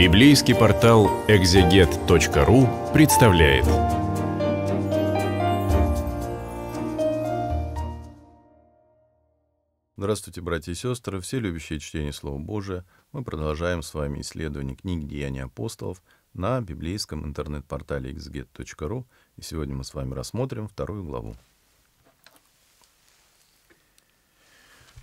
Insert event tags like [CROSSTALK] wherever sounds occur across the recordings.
Библейский портал экзегет.ру представляет. Здравствуйте, братья и сестры, все любящие чтение Слова Божия. Мы продолжаем с вами исследование книги «Деяния апостолов» на библейском интернет-портале exeget.ru, И сегодня мы с вами рассмотрим вторую главу.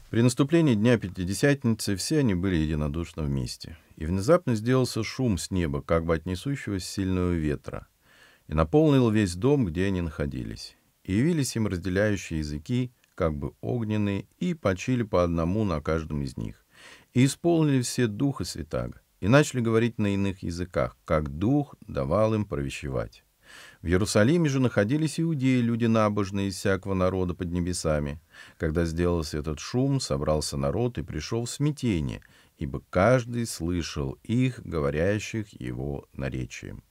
При наступлении Дня Пятидесятницы все они были единодушно вместе. И внезапно сделался шум с неба, как бы от несущегося сильного ветра, и наполнил весь дом, где они находились. И явились им разделяющие языки, как бы огненные, и почили по одному на каждом из них. И исполнили все Духа Святаго, и начали говорить на иных языках, как Дух давал им провещевать. В Иерусалиме же находились иудеи, люди набожные из всякого народа под небесами. Когда сделался этот шум, собрался народ и пришел в смятение, ибо каждый слышал их, говорящих его наречием.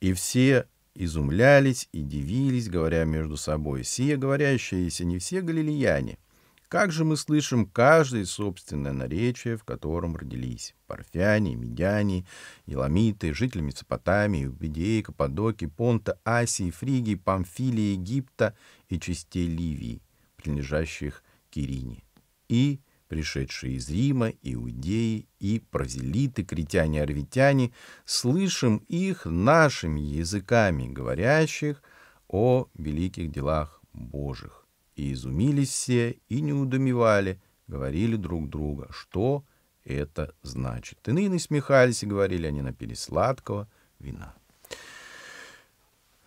И все изумлялись и дивились, говоря между собой, «Сие говорящиеся не все галилеяне». Как же мы слышим каждое собственное наречие, в котором родились парфяне, медяне, еламиты, жители Месопотамии, Убедеи, Каппадоки, Понта, Асии, Фриги, Памфилии, Египта и частей Ливии, принадлежащих Кирине, и пришедшие из Рима, иудеи и прозелиты, критяне, арвитяне, слышим их нашими языками, говорящих о великих делах Божьих. И изумились все, и не удумевали, говорили друг друга, что это значит. Иные насмехались и говорили, они напились сладкого вина.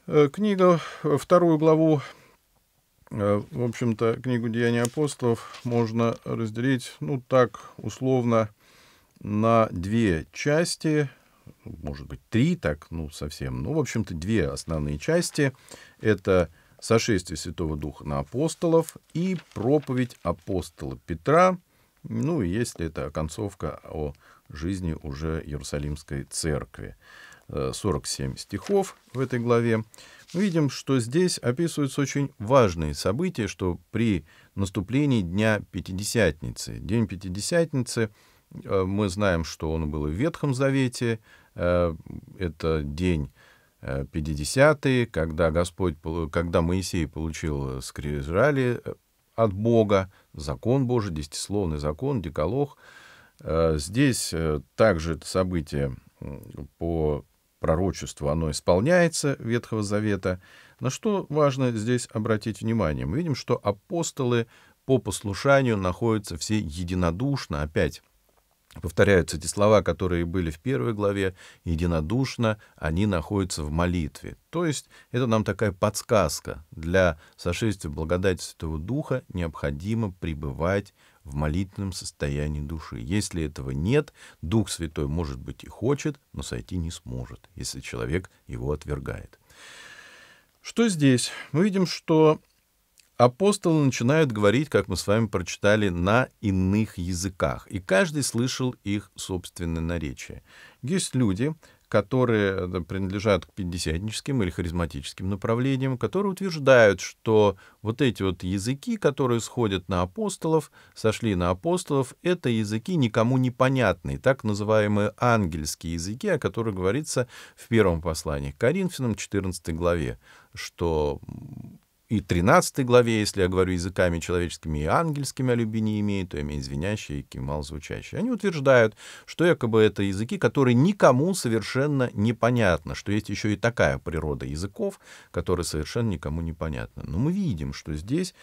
Э, книга, э, вторую главу, э, в общем-то, книгу «Деяния апостолов» можно разделить, ну, так, условно, на две части, может быть, три, так, ну, совсем, ну, в общем-то, две основные части. Это сошествие Святого Духа на апостолов и проповедь апостола Петра, ну и если это оконцовка о жизни уже Иерусалимской церкви. 47 э, стихов в этой главе. Мы видим, что здесь описываются очень важные события, что при наступлении Дня Пятидесятницы, День Пятидесятницы, э, мы знаем, что он был в Ветхом Завете, э, это день 50-е, э, когда, Господь, когда Моисей получил э, скрижали э, от Бога, закон Божий, десятисловный закон, деколог. Здесь также это событие по пророчеству, оно исполняется Ветхого Завета. На что важно здесь обратить внимание? Мы видим, что апостолы по послушанию находятся все единодушно, опять Повторяются эти слова, которые были в первой главе, единодушно они находятся в молитве. То есть это нам такая подсказка. Для сошествия благодати Святого Духа необходимо пребывать в молитвенном состоянии души. Если этого нет, Дух Святой, может быть, и хочет, но сойти не сможет, если человек его отвергает. Что здесь? Мы видим, что апостолы начинают говорить, как мы с вами прочитали, на иных языках, и каждый слышал их собственное наречие. Есть люди, которые принадлежат к пятидесятническим или харизматическим направлениям, которые утверждают, что вот эти вот языки, которые сходят на апостолов, сошли на апостолов, это языки никому непонятные, так называемые ангельские языки, о которых говорится в первом послании к Коринфянам, 14 главе, что и 13 главе, если я говорю языками человеческими и ангельскими о любви не имею, то я имеет звенящие и кемал звучащие. Они утверждают, что якобы это языки, которые никому совершенно непонятно, что есть еще и такая природа языков, которая совершенно никому непонятна. Но мы видим, что здесь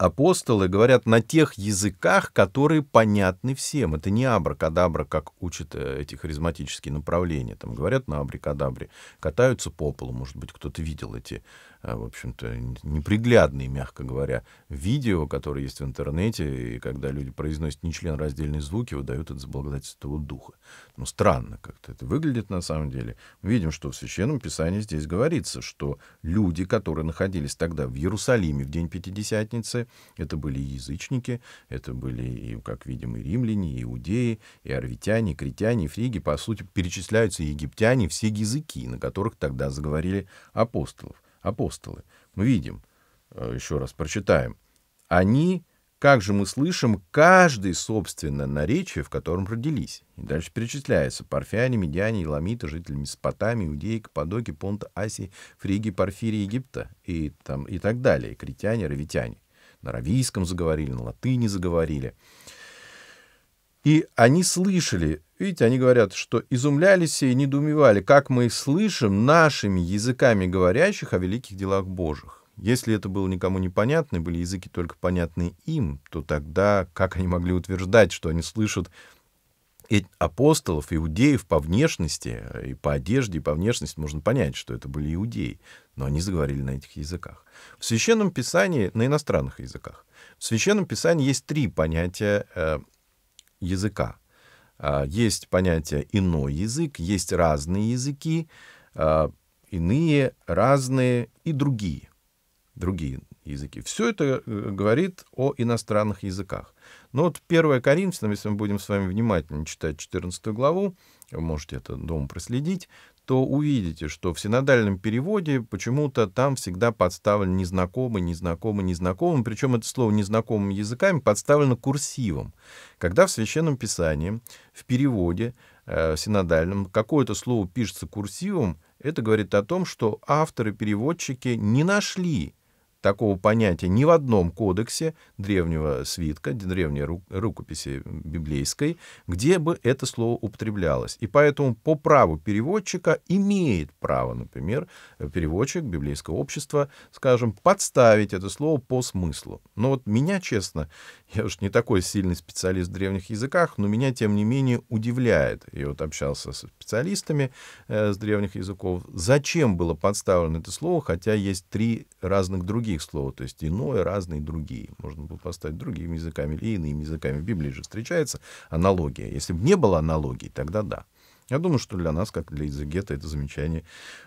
апостолы говорят на тех языках, которые понятны всем. Это не абракадабра, как учат э, эти харизматические направления. Там говорят на абракадабре, катаются по полу, может быть, кто-то видел эти, э, в общем-то, неприглядные, мягко говоря, видео, которые есть в интернете, и когда люди произносят нечленораздельные звуки, выдают это за благодать Святого Духа. Ну, странно как-то это выглядит на самом деле. Мы видим, что в Священном Писании здесь говорится, что люди, которые находились тогда в Иерусалиме в день Пятидесятницы, это были язычники, это были, и, как видим, и римляне, и иудеи, и арвитяне, и критяне, и фриги. По сути, перечисляются и египтяне, все языки, на которых тогда заговорили апостолов, апостолы. Мы видим, э, еще раз прочитаем, они как же мы слышим каждый, собственно, наречие, в котором родились. И дальше перечисляется. Парфяне, Медиане, Иламиты, жители Месопотамии, Иудеи, Каппадоки, Понта, Асии, Фриги, Парфирии, Египта и, там, и так далее. Критяне, Равитяне на равийском заговорили, на латыни заговорили. И они слышали, видите, они говорят, что изумлялись и недоумевали, как мы слышим нашими языками говорящих о великих делах Божьих. Если это было никому непонятно, были языки только понятны им, то тогда как они могли утверждать, что они слышат апостолов, иудеев по внешности, э, и по одежде, и по внешности можно понять, что это были иудеи, но они заговорили на этих языках. В Священном Писании, на иностранных языках, в Священном Писании есть три понятия э, языка. Э, есть понятие «иной язык», есть разные языки, э, иные, разные и другие. Другие языки. Все это э, говорит о иностранных языках. Но ну, вот 1 Коринфянам, если мы будем с вами внимательно читать 14 главу, вы можете это дома проследить, то увидите, что в синодальном переводе почему-то там всегда подставлен незнакомый, незнакомый, незнакомым, причем это слово незнакомым языками подставлено курсивом. Когда в Священном Писании, в переводе э, синодальном, какое-то слово пишется курсивом, это говорит о том, что авторы-переводчики не нашли такого понятия ни в одном кодексе древнего свитка, древней рукописи библейской, где бы это слово употреблялось. И поэтому по праву переводчика имеет право, например, переводчик библейского общества, скажем, подставить это слово по смыслу. Но вот меня, честно, [LAUGHS] я уж не такой сильный специалист в древних языках, но меня, тем не менее, удивляет. Я вот общался с специалистами э, с древних языков. Зачем было подставлено это слово, хотя есть три разных других других слов, то есть иное, разные, другие. Можно было поставить другими языками или иными языками. В Библии же встречается аналогия. Если бы не было аналогии, тогда да. Я думаю, что для нас, как для Изогета, это замечание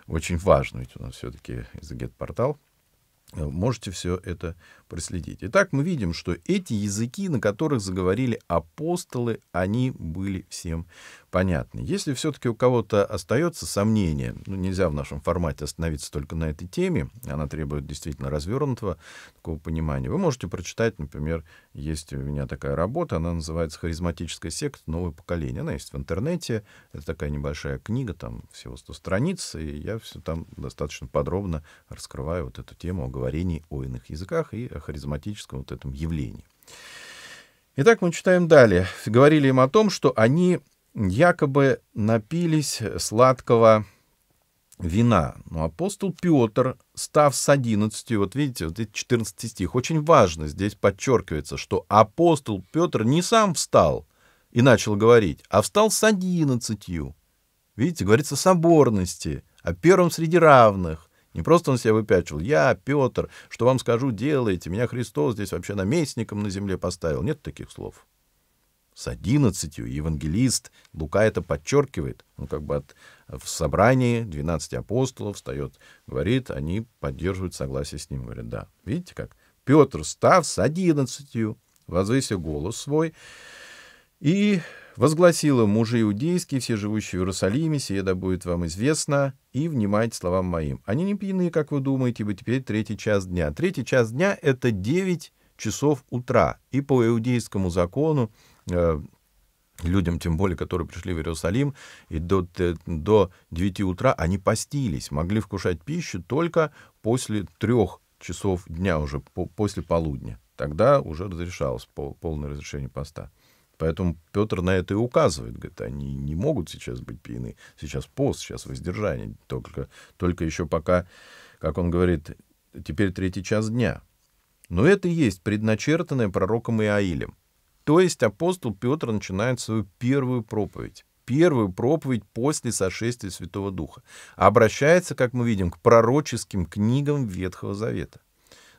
очень важно, ведь у нас все-таки Изогет-портал. Э, можете все это проследить. Итак, мы видим, что эти языки, на которых заговорили апостолы, они были всем понятны. Если все-таки у кого-то остается сомнение, ну, нельзя в нашем формате остановиться только на этой теме, она требует действительно развернутого такого понимания, вы можете прочитать, например, есть у меня такая работа, она называется «Харизматическая секта. Новое поколение». Она есть в интернете, это такая небольшая книга, там всего 100 страниц, и я все там достаточно подробно раскрываю вот эту тему о говорении о иных языках и о харизматическом вот этом явлении. Итак, мы читаем далее. Говорили им о том, что они якобы напились сладкого вина. Но ну, апостол Петр, став с 11, вот видите, вот эти 14 стих, очень важно, здесь подчеркивается, что апостол Петр не сам встал и начал говорить, а встал с 11. Видите, говорится о соборности, о первом среди равных. Не просто он себя выпячивал, я, Петр, что вам скажу, делайте, меня Христос здесь вообще наместником на земле поставил. Нет таких слов с одиннадцатью. Евангелист Лука это подчеркивает. Он как бы от, в собрании 12 апостолов встает, говорит, они поддерживают согласие с ним. Говорят, да. Видите как? Петр, став с одиннадцатью, возвысил голос свой и возгласил: мужи иудейские, все живущие в Иерусалиме, сие да будет вам известно, и внимайте словам моим. Они не пьяны, как вы думаете, ибо теперь третий час дня. Третий час дня — это девять часов утра, и по иудейскому закону Э, людям, тем более, которые пришли в Иерусалим, и до, э, до 9 утра они постились, могли вкушать пищу только после трех часов дня уже, по, после полудня. Тогда уже разрешалось пол, полное разрешение поста. Поэтому Петр на это и указывает. Говорит, они не могут сейчас быть пьяны. Сейчас пост, сейчас воздержание. Только, только еще пока, как он говорит, теперь третий час дня. Но это и есть предначертанное пророком Иаилем. То есть апостол Петр начинает свою первую проповедь первую проповедь после сошествия Святого Духа. Обращается, как мы видим, к пророческим книгам Ветхого Завета.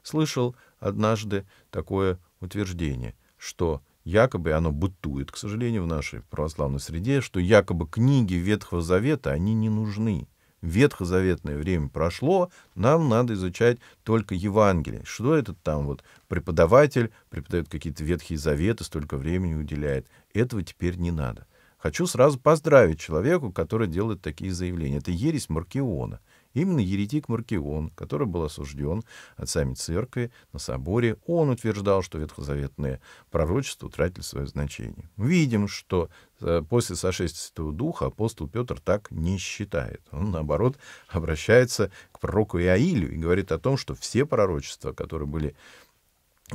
Слышал однажды такое утверждение, что якобы, оно бытует, к сожалению, в нашей православной среде, что якобы книги Ветхого Завета, они не нужны ветхозаветное время прошло, нам надо изучать только Евангелие. Что этот там вот преподаватель преподает какие-то ветхие заветы, столько времени уделяет. Этого теперь не надо. Хочу сразу поздравить человеку, который делает такие заявления. Это ересь Маркиона — Именно еретик Маркион, который был осужден отцами церкви на соборе, он утверждал, что ветхозаветные пророчества утратили свое значение. Видим, что э, после сошествия Святого Духа апостол Петр так не считает. Он, наоборот, обращается к пророку Иаилю и говорит о том, что все пророчества, которые были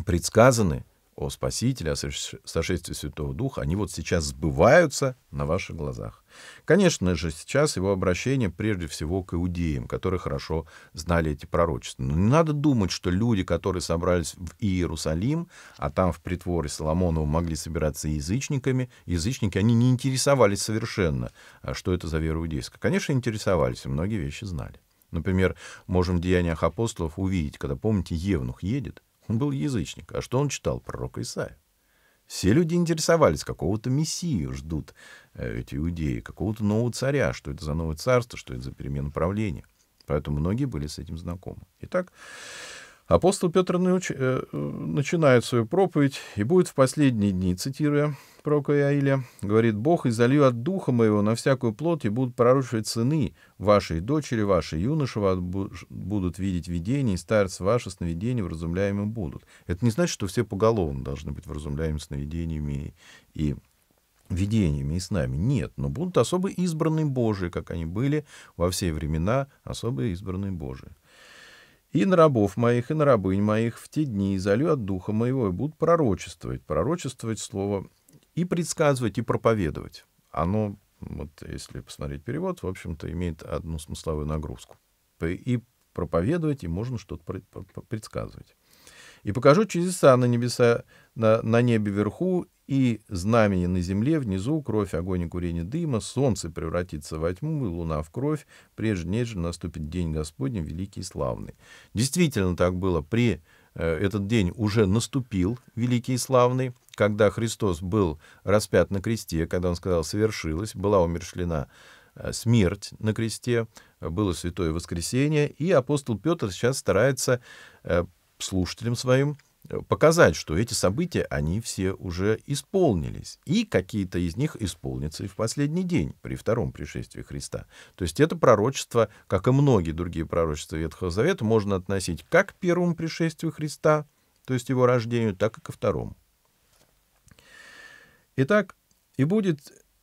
предсказаны о Спасителе, о сошествии Святого Духа, они вот сейчас сбываются на ваших глазах. Конечно же, сейчас его обращение прежде всего к иудеям, которые хорошо знали эти пророчества. Но не надо думать, что люди, которые собрались в Иерусалим, а там в притворе Соломонова могли собираться язычниками, язычники, они не интересовались совершенно, а что это за вера иудейская. Конечно, интересовались, и многие вещи знали. Например, можем в Деяниях апостолов увидеть, когда, помните, Евнух едет, он был язычник. А что он читал? Пророка Исаия. Все люди интересовались, какого-то мессию ждут э, эти иудеи, какого-то нового царя, что это за новое царство, что это за перемену правления. Поэтому многие были с этим знакомы. Итак, Апостол Петр науч... Э, начинает свою проповедь и будет в последние дни, цитируя пророка Иаиля, говорит, «Бог и залью от духа моего на всякую плоть, и будут пророчивать сыны вашей дочери, ваши юноши будут видеть видение, и старец ваше сновидения вразумляемы будут». Это не значит, что все поголовно должны быть вразумляемы сновидениями и видениями и с нами Нет, но будут особо избранные Божии, как они были во все времена, особо избранные Божии. И на рабов моих, и на рабынь моих в те дни изолю от духа моего, и будут пророчествовать, пророчествовать слово, и предсказывать, и проповедовать. Оно, вот если посмотреть перевод, в общем-то, имеет одну смысловую нагрузку. И проповедовать, и можно что-то предсказывать и покажу чудеса на небеса, на, на небе вверху и знамени на земле, внизу кровь, огонь и курение дыма, солнце превратится во тьму, и луна в кровь, прежде нежели наступит день Господень, великий и славный». Действительно так было при э, этот день уже наступил, великий и славный, когда Христос был распят на кресте, когда Он сказал «совершилось», была умершлена э, смерть на кресте, было Святое Воскресение, и апостол Петр сейчас старается э, слушателям своим э, показать, что эти события, они все уже исполнились. И какие-то из них исполнятся и в последний день, при втором пришествии Христа. То есть это пророчество, как и многие другие пророчества Ветхого Завета, можно относить как к первому пришествию Христа, то есть его рождению, так и ко второму. Итак, и будет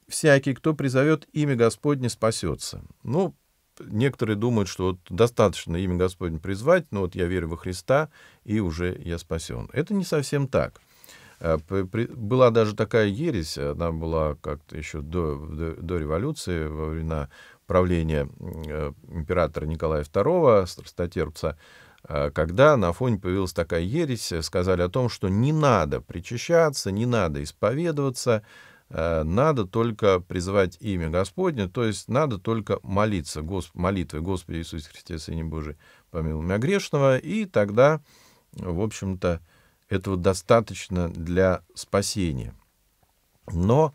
всякий, кто призовет имя Господне, спасется. Ну, некоторые думают, что вот достаточно имя Господне призвать, но вот я верю во Христа, и уже я спасен. Это не совсем так. Э, была даже такая ересь, она была как-то еще до, до, до революции, во времена правления э, императора Николая II, статерпца, э, когда на фоне появилась такая ересь, сказали о том, что не надо причащаться, не надо исповедоваться, Э, надо только призывать имя Господне, то есть надо только молиться Госп... молитвой Господи Иисусе Христе, Сыне Божий, помимо меня грешного, и тогда, в общем-то, этого достаточно для спасения. Но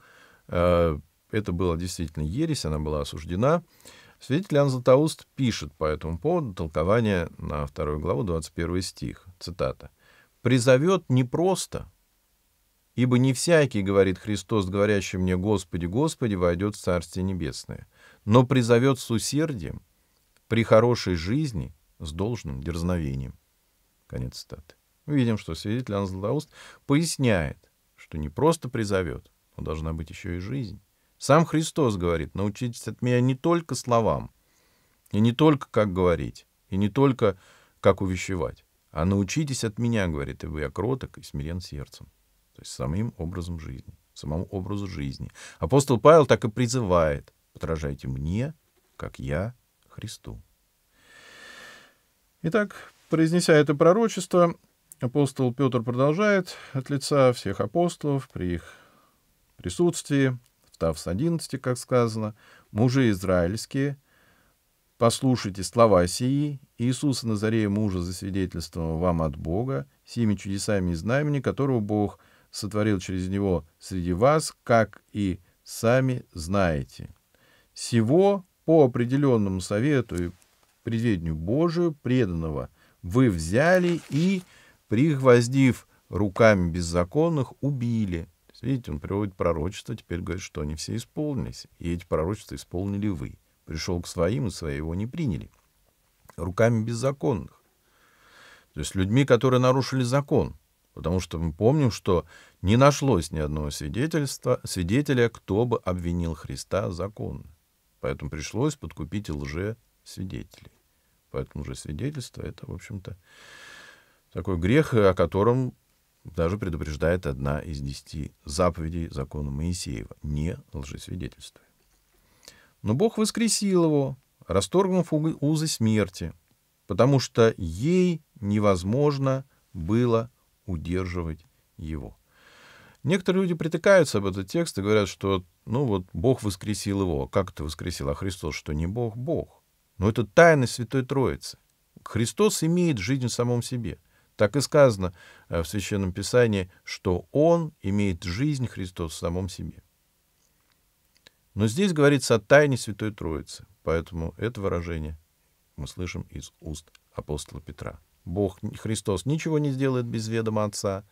э, это была действительно ересь, она была осуждена. Свидетель Иоанн Златоуст пишет по этому поводу толкование на вторую главу, 21 стих, цитата. «Призовет не просто, Ибо не всякий, говорит Христос, говорящий мне, Господи, Господи, войдет в Царствие Небесное, но призовет с усердием, при хорошей жизни, с должным дерзновением. Конец цитаты. Мы видим, что свидетель Иоанн Златоуст поясняет, что не просто призовет, но должна быть еще и жизнь. Сам Христос говорит, научитесь от меня не только словам, и не только как говорить, и не только как увещевать, а научитесь от меня, говорит, и вы я кроток и смирен сердцем то есть самим образом жизни, самому образу жизни. Апостол Павел так и призывает, подражайте мне, как я Христу. Итак, произнеся это пророчество, апостол Петр продолжает от лица всех апостолов при их присутствии, встав с 11, как сказано, «Мужи израильские, послушайте слова сии, Иисуса Назарея мужа засвидетельствовал вам от Бога, сими чудесами и знамени, которого Бог — сотворил через него среди вас, как и сами знаете. Сего по определенному совету и предведению Божию преданного вы взяли и, пригвоздив руками беззаконных, убили. видите, он приводит пророчество, теперь говорит, что они все исполнились, и эти пророчества исполнили вы. Пришел к своим, и своего не приняли. Руками беззаконных. То есть людьми, которые нарушили закон – Потому что мы помним, что не нашлось ни одного свидетельства, свидетеля, кто бы обвинил Христа законно. Поэтому пришлось подкупить лже-свидетелей. Поэтому же свидетельство — это, в общем-то, такой грех, э, о котором даже предупреждает одна из десяти заповедей закона Моисеева — не лжесвидетельствуй. Но Бог воскресил его, расторгнув узы смерти, потому что ей невозможно было удерживать его. Некоторые люди притыкаются об этот текст и говорят, что ну вот Бог воскресил его. А как это воскресил? А Христос, что не Бог, Бог. Но это тайна Святой Троицы. Христос имеет жизнь в самом себе. Так и сказано э, в Священном Писании, что Он имеет жизнь Христос в самом себе. Но здесь говорится о тайне Святой Троицы, поэтому это выражение мы слышим из уст апостола Петра. Бог, Христос ничего не сделает без ведома Отца.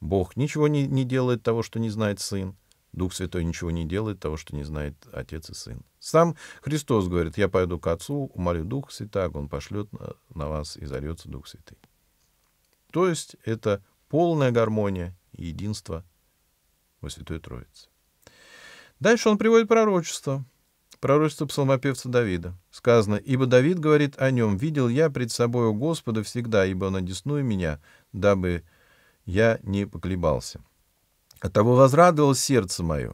Бог ничего не, не делает того, что не знает Сын. Дух Святой ничего не делает того, что не знает Отец и Сын. Сам Христос говорит, я пойду к Отцу, умолю Дух Святаго, Он пошлет на, э, на вас и зальется Дух Святый. То есть это полная гармония и единство во Святой Троице. Дальше он приводит пророчество пророчество псалмопевца Давида. Сказано, «Ибо Давид говорит о нем, видел я пред собою Господа всегда, ибо он одесную меня, дабы я не поколебался. Оттого возрадовалось сердце мое,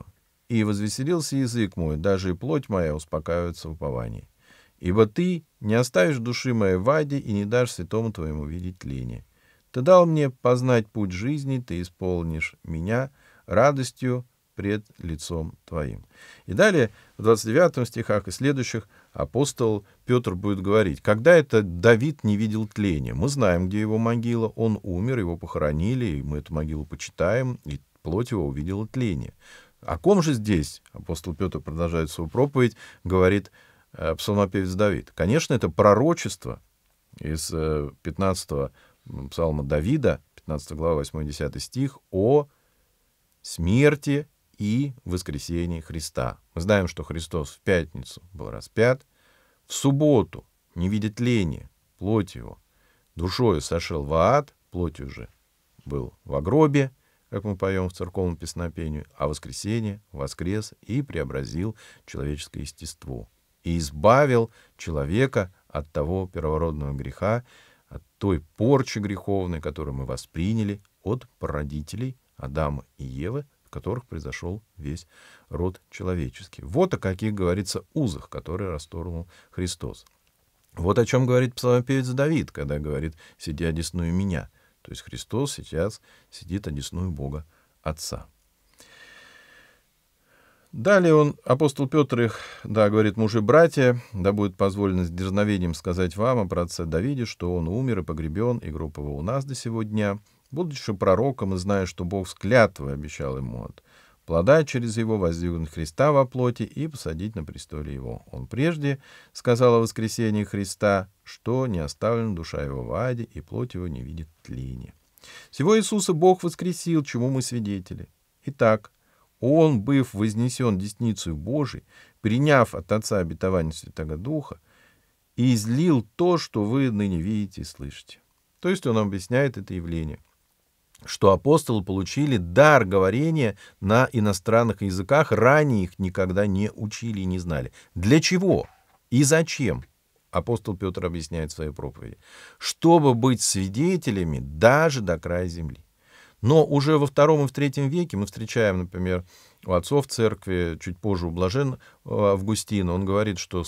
и возвеселился язык мой, даже и плоть моя успокаивается в уповании. Ибо ты не оставишь души моей в аде и не дашь святому твоему видеть лени. Ты дал мне познать путь жизни, ты исполнишь меня радостью, пред лицом Твоим. И далее, в 29 стихах и следующих, апостол Петр будет говорить, когда это Давид не видел тления. Мы знаем, где его могила, он умер, его похоронили, и мы эту могилу почитаем, и плоть его увидела тление. О ком же здесь, апостол Петр продолжает свою проповедь, говорит э, псалмопевец Давид. Конечно, это пророчество из э, 15 псалма Давида, 15 глава, 8-10 стих, о смерти и воскресении Христа. Мы знаем, что Христос в пятницу был распят, в субботу не видит лени, плоть его, душою сошел в ад, плоть уже был в гробе, как мы поем в церковном песнопении. а воскресенье воскрес и преобразил человеческое естество и избавил человека от того первородного греха, от той порчи греховной, которую мы восприняли от прародителей Адама и Евы, которых произошел весь род человеческий. Вот о каких говорится узах, которые расторгнул Христос. Вот о чем говорит псалмопевец Давид, когда говорит «сиди одесную меня». То есть Христос сейчас сидит одесную Бога Отца. Далее он, апостол Петр их, да, говорит, мужи братья, да будет позволено с дерзновением сказать вам о праотце Давиде, что он умер и погребен, и гроб его у нас до сего дня, Будучи пророком и зная, что Бог с клятвой обещал ему от плода через его воздвигнуть Христа во плоти и посадить на престоле его. Он прежде сказал о воскресении Христа, что не оставлена душа его в аде, и плоть его не видит тления. Всего Иисуса Бог воскресил, чему мы свидетели. Итак, Он, быв вознесен десницей Божией, приняв от Отца обетование Святого Духа, и излил то, что вы ныне видите и слышите. То есть он объясняет это явление — что апостолы получили дар говорения на иностранных языках, ранее их никогда не учили и не знали. Для чего и зачем? Апостол Петр объясняет в своей проповеди. Чтобы быть свидетелями даже до края земли. Но уже во втором и в третьем веке мы встречаем, например, у отцов церкви, чуть позже у Блажен э, Августина, он говорит, что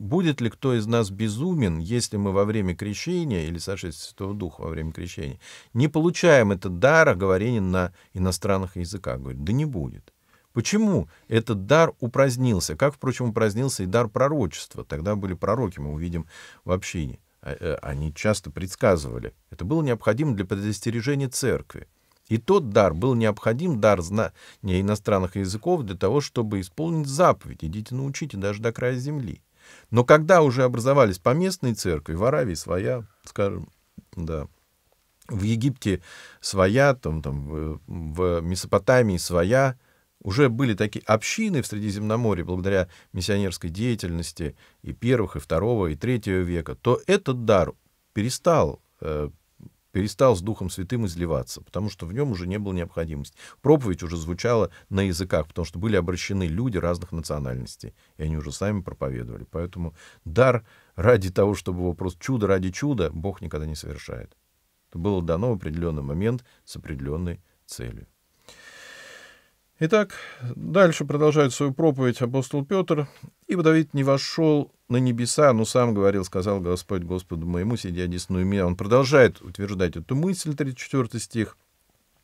Будет ли кто из нас безумен, если мы во время крещения или сошествия Святого Духа во время крещения не получаем этот дар о на иностранных языках? Говорит, да не будет. Почему этот дар упразднился? Как, впрочем, упразднился и дар пророчества. Тогда были пророки, мы увидим в общине. А, э, они часто предсказывали. Это было необходимо для предостережения церкви. И тот дар был необходим, дар знания иностранных языков, для того, чтобы исполнить заповедь. Идите научите даже до края земли. Но когда уже образовались поместные церкви, в Аравии своя, скажем, да, в Египте своя, там, там, в Месопотамии своя, уже были такие общины в Средиземноморье благодаря миссионерской деятельности и первых, и второго, и третьего века, то этот дар перестал э, перестал с Духом Святым изливаться, потому что в нем уже не было необходимости. Проповедь уже звучала на языках, потому что были обращены люди разных национальностей, и они уже сами проповедовали. Поэтому дар ради того, чтобы его просто чудо ради чуда, Бог никогда не совершает. Это было дано в определенный момент с определенной целью. Итак, дальше продолжает свою проповедь апостол Петр. «Ибо Давид не вошел на небеса, но сам говорил, сказал Господь Господу моему, сидя десную меня». Он продолжает утверждать эту мысль, 34 стих,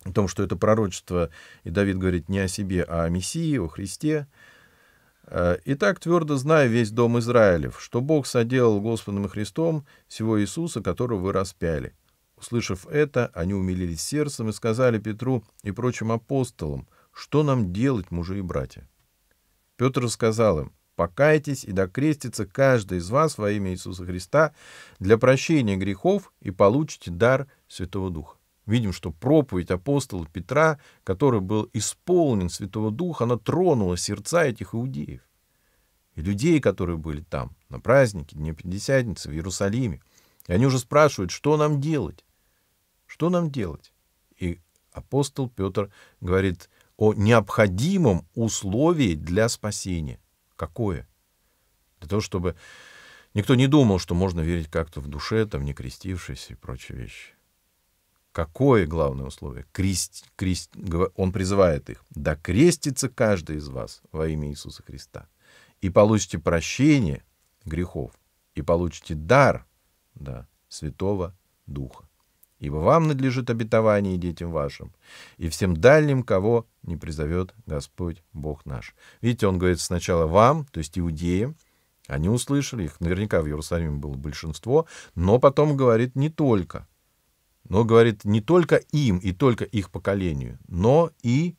о том, что это пророчество, и Давид говорит не о себе, а о Мессии, о Христе. «Э, «Итак, твердо зная весь дом Израилев, что Бог соделал Господом и Христом всего Иисуса, которого вы распяли». Услышав это, они умилились сердцем и сказали Петру и прочим апостолам — что нам делать, мужи и братья? Петр сказал им, покайтесь и докрестится каждый из вас во имя Иисуса Христа для прощения грехов и получите дар Святого Духа. Видим, что проповедь апостола Петра, который был исполнен Святого Духа, она тронула сердца этих иудеев и людей, которые были там, на празднике Дня Пятидесятницы в Иерусалиме. И они уже спрашивают, что нам делать? Что нам делать? И апостол Петр говорит, о необходимом условии для спасения. Какое? Для того, чтобы никто не думал, что можно верить как-то в душе, там, не крестившись и прочие вещи. Какое главное условие? Крест, крест, он призывает их. Да крестится каждый из вас во имя Иисуса Христа. И получите прощение грехов. И получите дар да, Святого Духа ибо вам надлежит обетование и детям вашим, и всем дальним, кого не призовет Господь Бог наш». Видите, он говорит сначала «вам», то есть иудеям, они услышали, их наверняка в Иерусалиме было большинство, но потом говорит «не только». Но говорит не только им и только их поколению, но и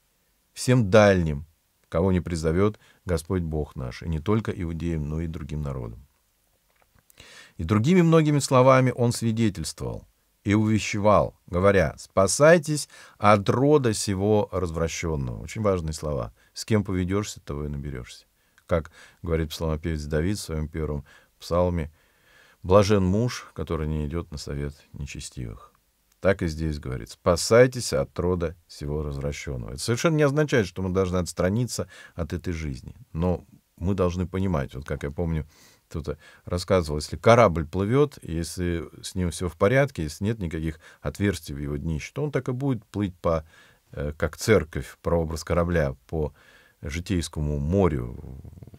всем дальним, кого не призовет Господь Бог наш, и не только иудеям, но и другим народам. И другими многими словами он свидетельствовал – и увещевал, говоря, «Спасайтесь от рода сего развращенного». Очень важные слова. «С кем поведешься, того и наберешься». Как говорит псалмопевец Давид в своем первом псалме, «Блажен муж, который не идет на совет нечестивых». Так и здесь говорит. Спасайтесь от рода всего развращенного. Это совершенно не означает, что мы должны отстраниться от этой жизни. Но мы должны понимать, вот как я помню, кто-то рассказывал, если корабль плывет, если с ним все в порядке, если нет никаких отверстий в его днище, то он так и будет плыть по, э, как церковь, прообраз корабля по житейскому морю,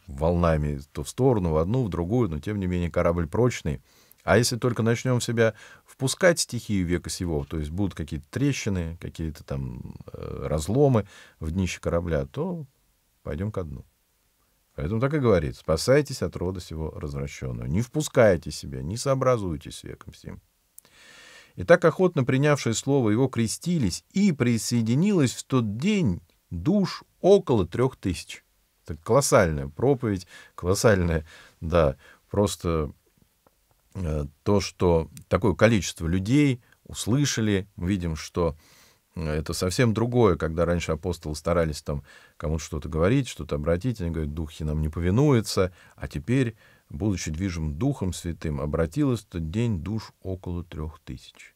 волнами то в сторону, в одну, в другую, но тем не менее корабль прочный. А если только начнем в себя впускать стихию века сего, то есть будут какие-то трещины, какие-то там э, разломы в днище корабля, то пойдем ко дну. Поэтому так и говорит, спасайтесь от рода сего развращенного, не впускайте себя, не сообразуйтесь с веком всем И так охотно принявшие слово его крестились, и присоединилось в тот день душ около трех тысяч. Это колоссальная проповедь, колоссальная, да, просто э, то, что такое количество людей услышали, мы видим, что это совсем другое, когда раньше апостолы старались там кому-то что-то говорить, что-то обратить, они говорят, духи нам не повинуются, а теперь, будучи движим Духом Святым, обратилось в тот день душ около трех тысяч.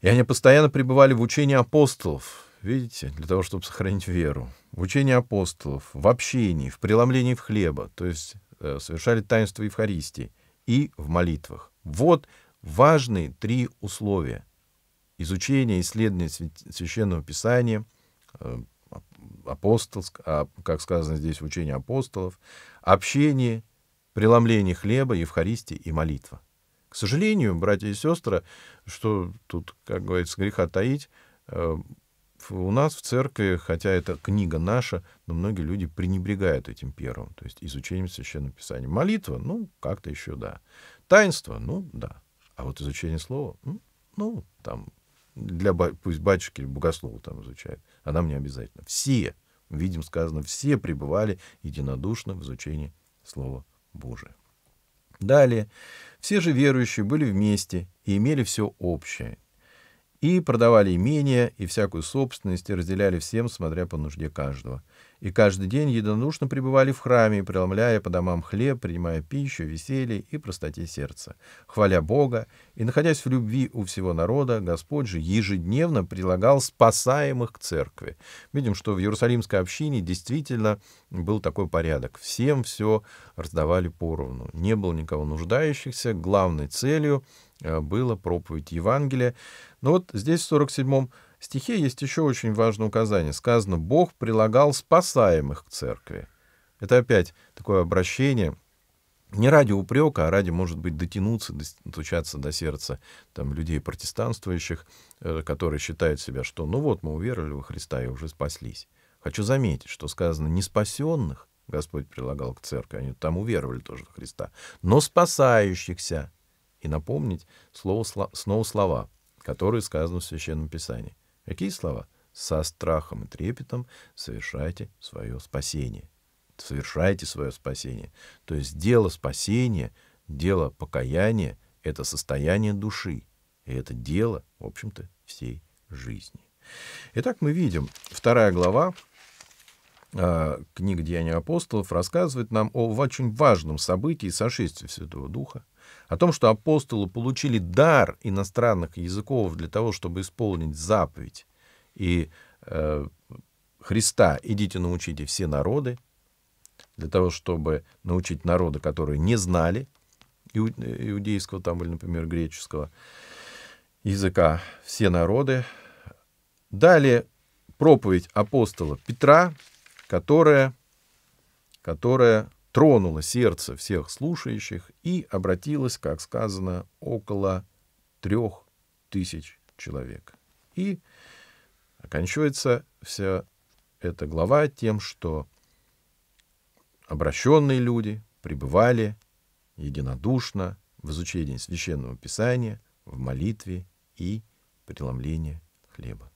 И они постоянно пребывали в учении апостолов, видите, для того, чтобы сохранить веру, в учении апостолов, в общении, в преломлении в хлеба, то есть э, совершали таинство Евхаристии и в молитвах. Вот важные три условия — изучение, исследование священного писания, э, апостол, а, как сказано здесь в апостолов, общение, преломление хлеба, Евхаристия и молитва. К сожалению, братья и сестры, что тут, как говорится, греха таить, э, у нас в церкви, хотя это книга наша, но многие люди пренебрегают этим первым, то есть изучением Священного Писания. Молитва, ну, как-то еще да. Таинство, ну, да. А вот изучение слова, ну, там для, пусть батюшки богослову там изучают, а нам не обязательно. Все, видим сказано, все пребывали единодушно в изучении Слова Божия. Далее, все же верующие были вместе и имели все общее, и продавали имения и всякую собственность и разделяли всем, смотря по нужде каждого. И каждый день единодушно пребывали в храме, преломляя по домам хлеб, принимая пищу, веселье и простоте сердца, хваля Бога, и, находясь в любви у всего народа, Господь же ежедневно прилагал спасаемых к церкви. Видим, что в Иерусалимской общине действительно был такой порядок. Всем все раздавали поровну. Не было никого нуждающихся. Главной целью э, было проповедь Евангелия, но вот здесь, в 47 стихе, есть еще очень важное указание. Сказано, Бог прилагал спасаемых к церкви. Это опять такое обращение, не ради упрека, а ради, может быть, дотянуться, достучаться до сердца там, людей протестанствующих, э, которые считают себя, что ну вот мы уверовали во Христа и уже спаслись. Хочу заметить, что сказано не спасенных, Господь прилагал к церкви, они там уверовали тоже в Христа, но спасающихся. И напомнить слово, снова слова которые сказаны в Священном Писании. Какие слова? «Со страхом и трепетом совершайте свое спасение». Совершайте свое спасение. То есть дело спасения, дело покаяния — это состояние души. И это дело, в общем-то, всей жизни. Итак, мы видим, вторая глава а, книга «Деяния апостолов» рассказывает нам о очень важном событии сошествия Святого Духа о том, что апостолы получили дар иностранных языков для того, чтобы исполнить заповедь и э, Христа «Идите, научите все народы», для того, чтобы научить народы, которые не знали иудейского там или, например, греческого языка, все народы. Далее проповедь апостола Петра, которая, которая тронуло сердце всех слушающих и обратилось, как сказано, около трех тысяч человек. И окончается вся эта глава тем, что обращенные люди пребывали единодушно в изучении священного писания, в молитве и преломлении хлеба.